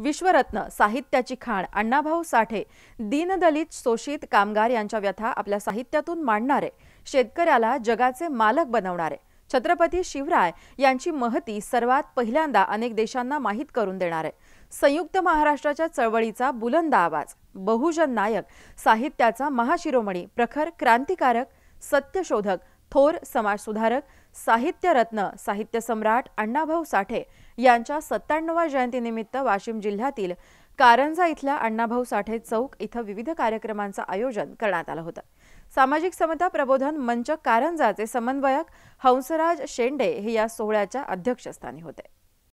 विश्वरत्न साहित्याची खाण अण्णाभाऊ साठे दीनदलित शोषित कामगार यांच्या व्यथा आपल्या साहित्यातून मांडणारे शेतकऱ्याला जगाचे मालक बनवणारे छत्रपती शिवराय यांची महती सर्वात पहिल्यांदा अनेक देशांना माहीत करून देणारे संयुक्त महाराष्ट्राच्या चळवळीचा बुलंद आवाज बहुजन नायक साहित्याचा महाशिरोमणी प्रखर क्रांतिकारक सत्यशोधक थोर समाजसुधारक साहित्यरत्न सम्राट अण्णाभाऊ साठे यांच्या सत्त्याण्णवा जयंतीनिमित्त वाशिम जिल्ह्यातील कारंजा इथल्या अण्णाभाऊ साठे चौक इथं विविध कार्यक्रमांचं आयोजन करण्यात आलं होतं सामाजिक समता प्रबोधन मंच कारंजाचे समन्वयक हंसराज शेंडे हे या सोहळ्याच्या अध्यक्षस्थानी होते